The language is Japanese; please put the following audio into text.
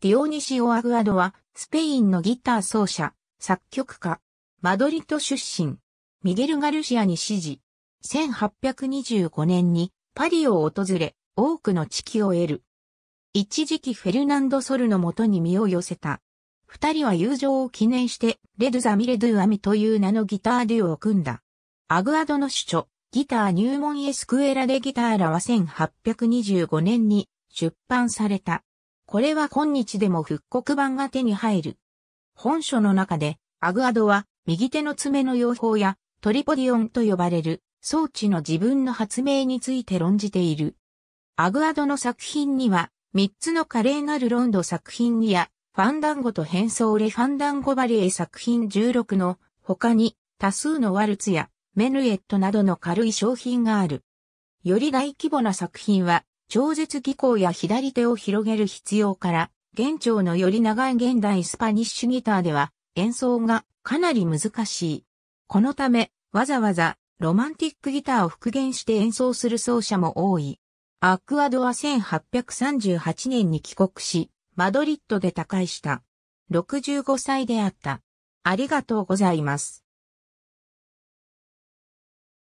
ディオニシオ・アグアドは、スペインのギター奏者、作曲家、マドリト出身、ミゲル・ガルシアに指示。1825年にパリを訪れ、多くの知識を得る。一時期フェルナンド・ソルのもとに身を寄せた。二人は友情を記念して、レド・ゥ・ザ・ミレドゥ・アミという名のギターデュオを組んだ。アグアドの主著、ギター入門エスクエラでギターラは1825年に出版された。これは今日でも復刻版が手に入る。本書の中で、アグアドは、右手の爪の用法や、トリポディオンと呼ばれる装置の自分の発明について論じている。アグアドの作品には、3つの華麗なるロンド作品にや、ファンダンゴと変装レファンダンゴバリエ作品16の他に多数のワルツやメヌエットなどの軽い商品がある。より大規模な作品は超絶技巧や左手を広げる必要から、現状のより長い現代スパニッシュギターでは演奏がかなり難しい。このため、わざわざロマンティックギターを復元して演奏する奏者も多い。アクアドは1838年に帰国し、マドリッドで他界した。65歳であった。ありがとうございます。